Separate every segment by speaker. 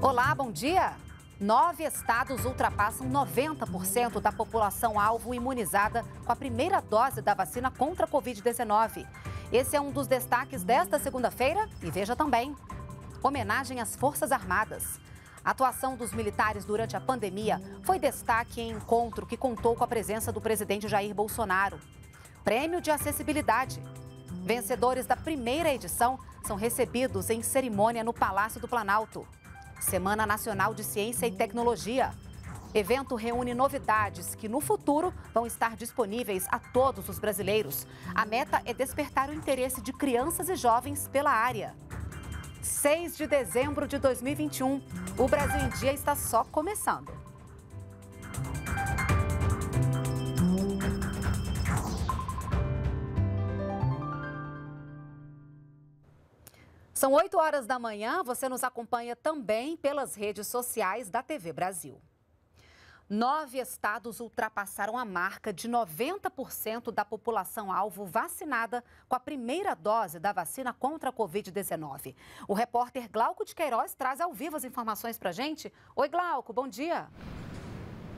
Speaker 1: Olá, bom dia. Nove estados ultrapassam 90% da população alvo imunizada com a primeira dose da vacina contra a Covid-19. Esse é um dos destaques desta segunda-feira e veja também. Homenagem às Forças Armadas. A atuação dos militares durante a pandemia foi destaque em encontro que contou com a presença do presidente Jair Bolsonaro. Prêmio de Acessibilidade. Vencedores da primeira edição são recebidos em cerimônia no Palácio do Planalto. Semana Nacional de Ciência e Tecnologia. Evento reúne novidades que no futuro vão estar disponíveis a todos os brasileiros. A meta é despertar o interesse de crianças e jovens pela área. 6 de dezembro de 2021. O Brasil em Dia está só começando. São 8 horas da manhã, você nos acompanha também pelas redes sociais da TV Brasil. Nove estados ultrapassaram a marca de 90% da população alvo vacinada com a primeira dose da vacina contra a Covid-19. O repórter Glauco de Queiroz traz ao vivo as informações para gente. Oi, Glauco, bom dia. Bom dia.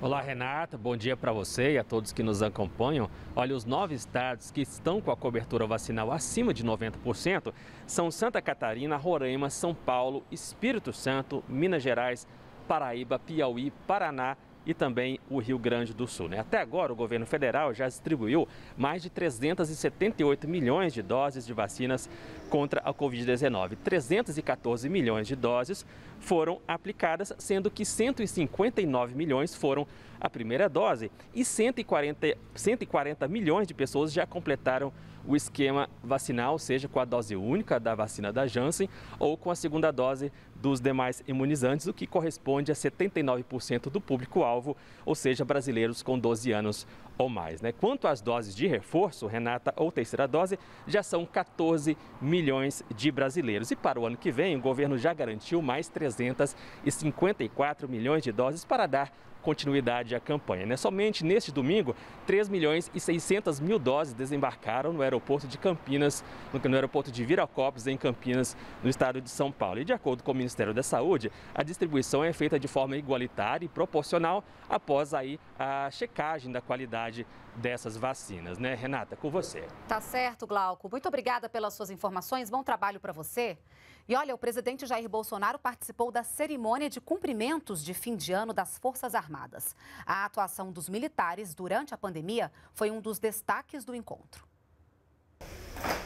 Speaker 2: Olá, Renata. Bom dia para você e a todos que nos acompanham. Olha, os nove estados que estão com a cobertura vacinal acima de 90% são Santa Catarina, Roraima, São Paulo, Espírito Santo, Minas Gerais, Paraíba, Piauí, Paraná, e também o Rio Grande do Sul. Né? Até agora, o governo federal já distribuiu mais de 378 milhões de doses de vacinas contra a Covid-19. 314 milhões de doses foram aplicadas, sendo que 159 milhões foram a primeira dose e 140, 140 milhões de pessoas já completaram o esquema vacinal, seja com a dose única da vacina da Janssen ou com a segunda dose dos demais imunizantes, o que corresponde a 79% do público-alvo, ou seja, brasileiros com 12 anos ou mais. Né? Quanto às doses de reforço, Renata, ou terceira dose, já são 14 milhões de brasileiros. E para o ano que vem, o governo já garantiu mais 354 milhões de doses para dar continuidade à campanha. Né? Somente neste domingo, 3 milhões e 600 mil doses desembarcaram no aeroporto de Campinas, no aeroporto de Viracopos, em Campinas, no estado de São Paulo. E de acordo com o Ministério da Saúde, a distribuição é feita de forma igualitária e proporcional após aí a checagem da qualidade dessas vacinas. Né? Renata, com você.
Speaker 1: Tá certo, Glauco. Muito obrigada pelas suas informações. Bom trabalho para você. E olha, o presidente Jair Bolsonaro participou da cerimônia de cumprimentos de fim de ano das Forças Armadas. A atuação dos militares durante a pandemia foi um dos destaques do encontro.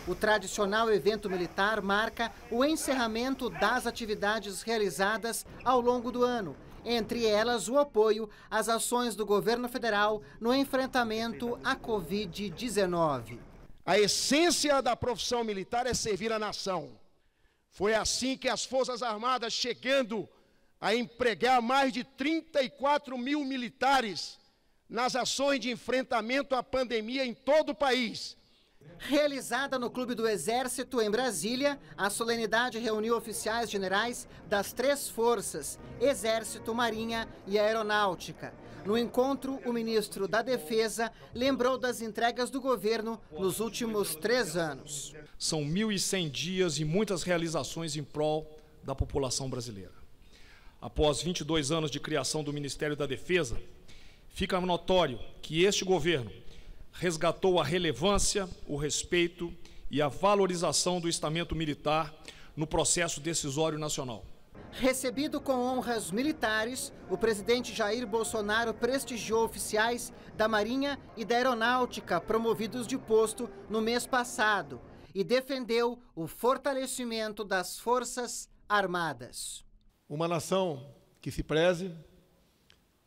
Speaker 3: O tradicional evento militar marca o encerramento das atividades realizadas ao longo do ano, entre elas o apoio às ações do governo federal no enfrentamento à Covid-19.
Speaker 4: A essência da profissão militar é servir a nação foi assim que as Forças Armadas, chegando a empregar mais de 34 mil militares nas ações de enfrentamento à pandemia em todo o país,
Speaker 3: Realizada no Clube do Exército, em Brasília, a solenidade reuniu oficiais generais das três forças, Exército, Marinha e Aeronáutica. No encontro, o ministro da Defesa lembrou das entregas do governo nos
Speaker 2: últimos três anos. São 1.100 dias e muitas realizações em prol da população brasileira. Após 22 anos de criação do Ministério da Defesa, fica notório que este governo resgatou a relevância, o respeito e a valorização do estamento militar no processo decisório nacional.
Speaker 3: Recebido com honras militares, o presidente Jair Bolsonaro prestigiou oficiais da Marinha e da Aeronáutica promovidos de posto no mês passado e defendeu o fortalecimento das Forças
Speaker 4: Armadas. Uma nação que se preze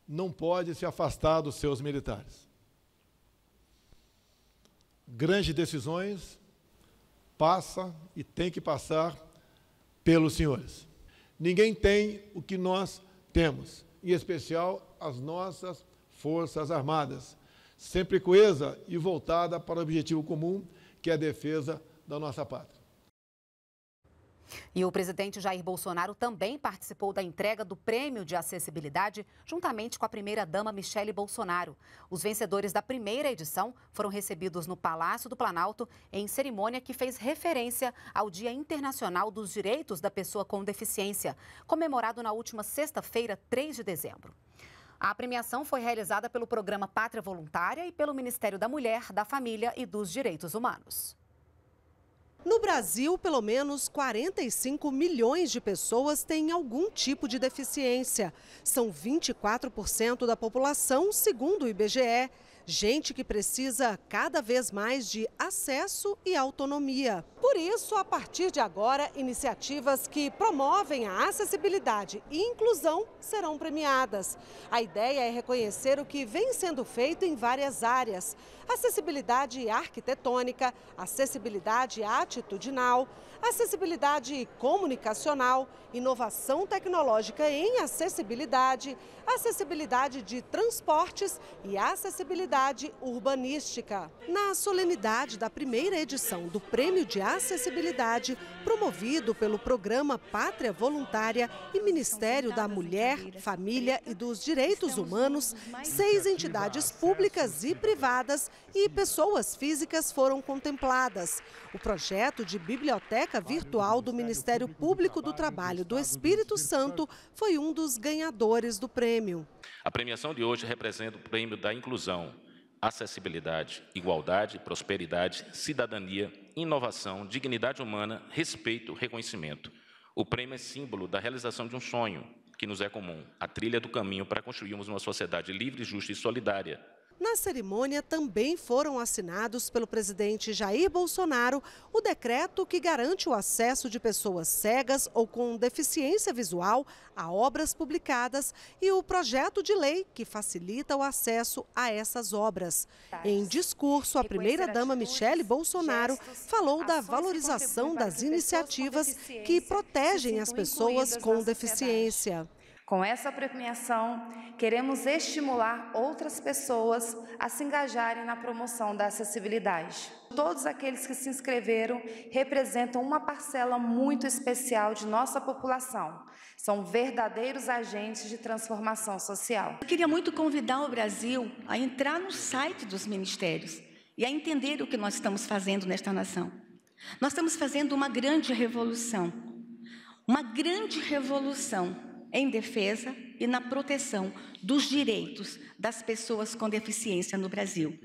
Speaker 4: não pode se afastar dos seus militares. Grandes decisões passa e tem que passar pelos senhores. Ninguém tem o que nós temos, em especial as nossas Forças Armadas, sempre coesa e voltada para o objetivo comum, que é a defesa da nossa pátria.
Speaker 1: E o presidente Jair Bolsonaro também participou da entrega do Prêmio de Acessibilidade, juntamente com a primeira-dama Michele Bolsonaro. Os vencedores da primeira edição foram recebidos no Palácio do Planalto, em cerimônia que fez referência ao Dia Internacional dos Direitos da Pessoa com Deficiência, comemorado na última sexta-feira, 3 de dezembro. A premiação foi realizada pelo programa Pátria Voluntária e pelo Ministério da Mulher, da Família e dos Direitos Humanos.
Speaker 5: No Brasil, pelo menos 45 milhões de pessoas têm algum tipo de deficiência. São 24% da população, segundo o IBGE. Gente que precisa cada vez mais de acesso e autonomia. Por isso, a partir de agora, iniciativas que promovem a acessibilidade e inclusão serão premiadas. A ideia é reconhecer o que vem sendo feito em várias áreas: acessibilidade arquitetônica, acessibilidade atitudinal, acessibilidade comunicacional, inovação tecnológica em acessibilidade, acessibilidade de transportes e acessibilidade urbanística. Na solenidade da primeira edição do Prêmio de Acessibilidade, promovido pelo programa Pátria Voluntária e Ministério da Mulher, Família e dos Direitos Humanos, seis entidades públicas e privadas e pessoas físicas foram contempladas. O projeto de biblioteca virtual do Ministério Público do Trabalho do Espírito Santo foi um dos ganhadores do prêmio.
Speaker 2: A premiação de hoje representa o prêmio da inclusão, acessibilidade, igualdade, prosperidade, cidadania, inovação, dignidade humana, respeito, reconhecimento. O prêmio é símbolo da realização de um sonho que nos é comum, a trilha do caminho para construirmos uma sociedade livre, justa e solidária,
Speaker 5: na cerimônia também foram assinados pelo presidente Jair Bolsonaro o decreto que garante o acesso de pessoas cegas ou com deficiência visual a obras publicadas e o projeto de lei que facilita o acesso a essas obras. Em discurso, a primeira-dama Michele Bolsonaro falou da valorização das iniciativas que protegem as pessoas com deficiência. Com
Speaker 6: essa premiação, queremos estimular outras pessoas a se engajarem na promoção da acessibilidade. Todos aqueles que se inscreveram representam uma parcela muito especial de nossa população. São verdadeiros agentes de transformação social. Eu queria muito convidar o Brasil a entrar no site dos ministérios e a entender o que nós estamos fazendo nesta nação. Nós estamos fazendo uma grande revolução. Uma
Speaker 1: grande revolução em defesa e na proteção dos direitos das pessoas com deficiência no Brasil.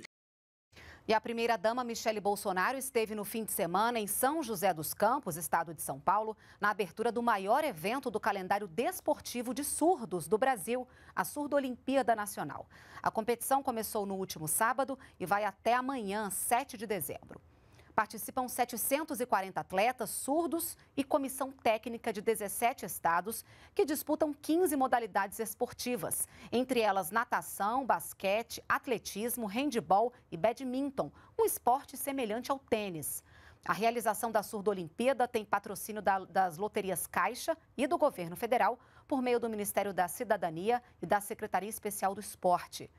Speaker 1: E a primeira-dama Michele Bolsonaro esteve no fim de semana em São José dos Campos, estado de São Paulo, na abertura do maior evento do calendário desportivo de surdos do Brasil, a Surdo Olimpíada Nacional. A competição começou no último sábado e vai até amanhã, 7 de dezembro. Participam 740 atletas, surdos e comissão técnica de 17 estados que disputam 15 modalidades esportivas, entre elas natação, basquete, atletismo, handebol e badminton, um esporte semelhante ao tênis. A realização da Surdo Olimpíada tem patrocínio da, das loterias Caixa e do governo federal por meio do Ministério da Cidadania e da Secretaria Especial do Esporte.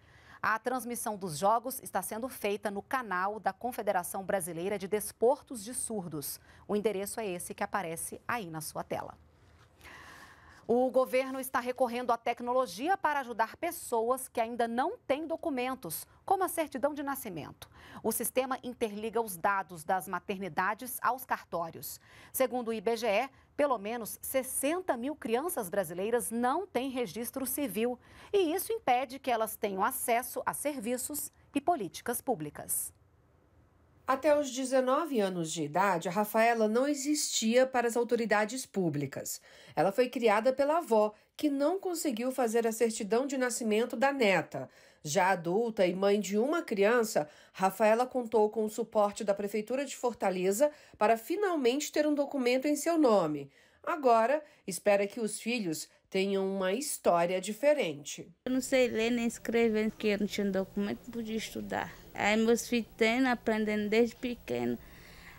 Speaker 1: A transmissão dos jogos está sendo feita no canal da Confederação Brasileira de Desportos de Surdos. O endereço é esse que aparece aí na sua tela. O governo está recorrendo à tecnologia para ajudar pessoas que ainda não têm documentos, como a certidão de nascimento. O sistema interliga os dados das maternidades aos cartórios. Segundo o IBGE, pelo menos 60 mil crianças brasileiras não têm registro civil. E isso impede que elas tenham acesso a serviços e políticas públicas. Até os
Speaker 6: 19 anos de idade, a Rafaela não existia para as autoridades públicas. Ela foi criada pela avó, que não conseguiu fazer a certidão de nascimento da neta. Já adulta e mãe de uma criança, Rafaela contou com o suporte da Prefeitura de Fortaleza para finalmente ter um documento em seu nome. Agora, espera que os filhos tenham uma história diferente. Eu não sei ler nem escrever, porque eu não tinha documento, podia estudar. Aí meus filhos têm, aprendendo desde pequeno,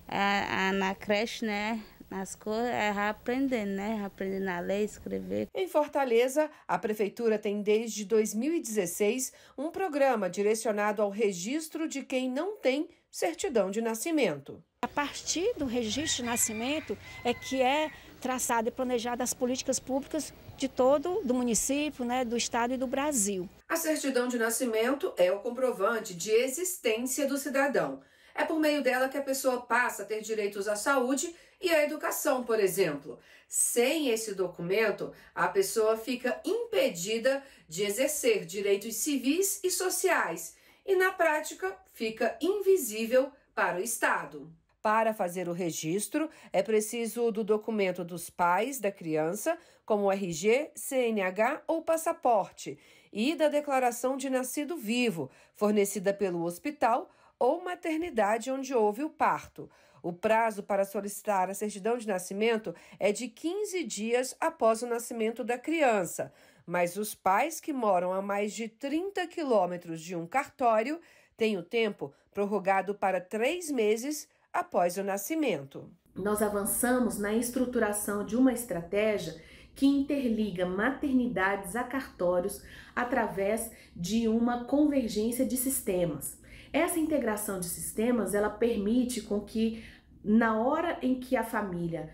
Speaker 6: a, a, na creche, né? nas coisas, aprendendo, né? Aprendendo a ler, escrever. Em Fortaleza, a prefeitura tem desde 2016 um programa direcionado ao registro de quem não tem certidão de nascimento. A partir do registro de nascimento é que é traçada e planejada as políticas públicas de todo do município, né, do estado e do Brasil. A certidão de nascimento é o comprovante de existência do cidadão. É por meio dela que a pessoa passa a ter direitos à saúde e à educação, por exemplo. Sem esse documento, a pessoa fica impedida de exercer direitos civis e sociais e, na prática, fica invisível para o Estado. Para fazer o registro, é preciso do documento dos pais da criança, como RG, CNH ou passaporte, e da declaração de nascido vivo, fornecida pelo hospital ou maternidade onde houve o parto. O prazo para solicitar a certidão de nascimento é de 15 dias após o nascimento da criança, mas os pais que moram a mais de 30 quilômetros de um cartório têm o tempo prorrogado para três meses após o nascimento. Nós avançamos na estruturação de uma estratégia que interliga maternidades a cartórios através de uma convergência de sistemas. Essa integração de sistemas, ela permite com que na hora em que a família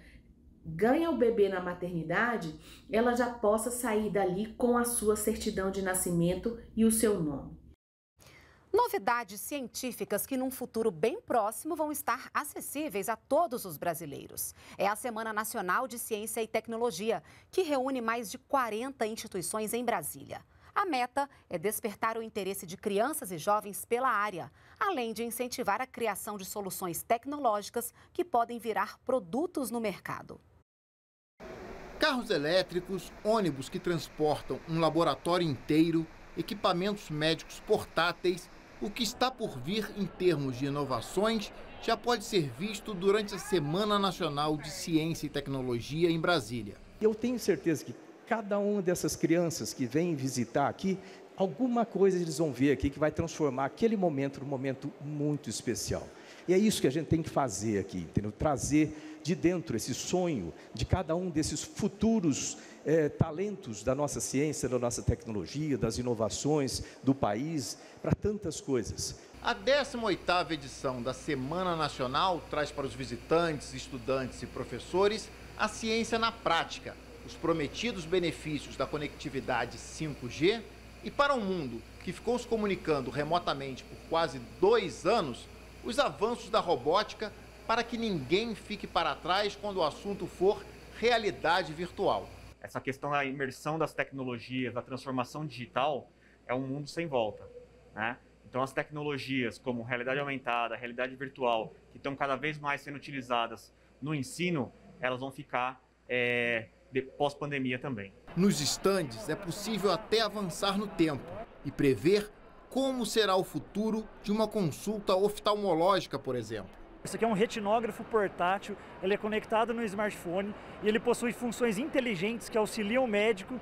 Speaker 6: ganha o bebê na maternidade,
Speaker 1: ela já possa sair dali com a sua certidão de nascimento e o seu nome. Novidades científicas que, num futuro bem próximo, vão estar acessíveis a todos os brasileiros. É a Semana Nacional de Ciência e Tecnologia, que reúne mais de 40 instituições em Brasília. A meta é despertar o interesse de crianças e jovens pela área, além de incentivar a criação de soluções tecnológicas que podem virar produtos no mercado.
Speaker 4: Carros elétricos, ônibus que transportam um laboratório inteiro, equipamentos médicos portáteis o que está por vir em termos de inovações já pode ser visto durante a Semana Nacional de Ciência e Tecnologia em Brasília. Eu
Speaker 2: tenho certeza que cada uma dessas crianças que vem visitar aqui, alguma coisa eles vão ver aqui que vai transformar aquele momento num momento muito especial. E é isso que a gente tem que fazer aqui, entendeu? Trazer de dentro esse sonho de cada um desses futuros é, talentos da nossa ciência, da nossa tecnologia, das inovações do país, para tantas coisas.
Speaker 4: A 18ª edição da Semana Nacional traz para os visitantes, estudantes e professores a ciência na prática, os prometidos benefícios da conectividade 5G e para um mundo que ficou se comunicando remotamente por quase dois anos, os avanços da robótica para que ninguém fique para trás quando o assunto for realidade virtual
Speaker 2: essa questão da imersão das tecnologias, da transformação digital, é um mundo sem volta. Né? Então, as tecnologias como realidade aumentada, realidade virtual, que estão cada vez mais sendo utilizadas no ensino, elas vão ficar é, pós-pandemia também.
Speaker 4: Nos estandes é possível até avançar no tempo e prever como será o futuro de uma consulta oftalmológica, por exemplo. Isso
Speaker 2: aqui é um retinógrafo portátil, ele é conectado no smartphone e ele possui funções inteligentes que auxiliam o médico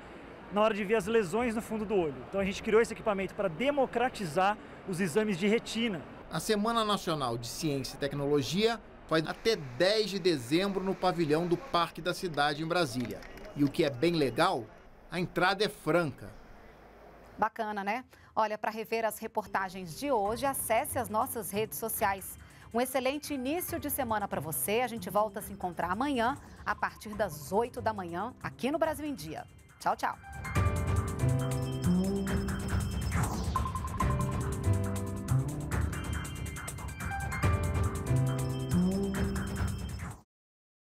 Speaker 2: na hora de ver as lesões no fundo do olho. Então a gente criou esse equipamento para
Speaker 4: democratizar os exames de retina. A Semana Nacional de Ciência e Tecnologia vai até 10 de dezembro no pavilhão do Parque da Cidade, em Brasília. E o que é bem legal, a entrada é franca.
Speaker 1: Bacana, né? Olha, para rever as reportagens de hoje, acesse as nossas redes sociais. Um excelente início de semana para você. A gente volta a se encontrar amanhã, a partir das 8 da manhã, aqui no Brasil em Dia. Tchau, tchau.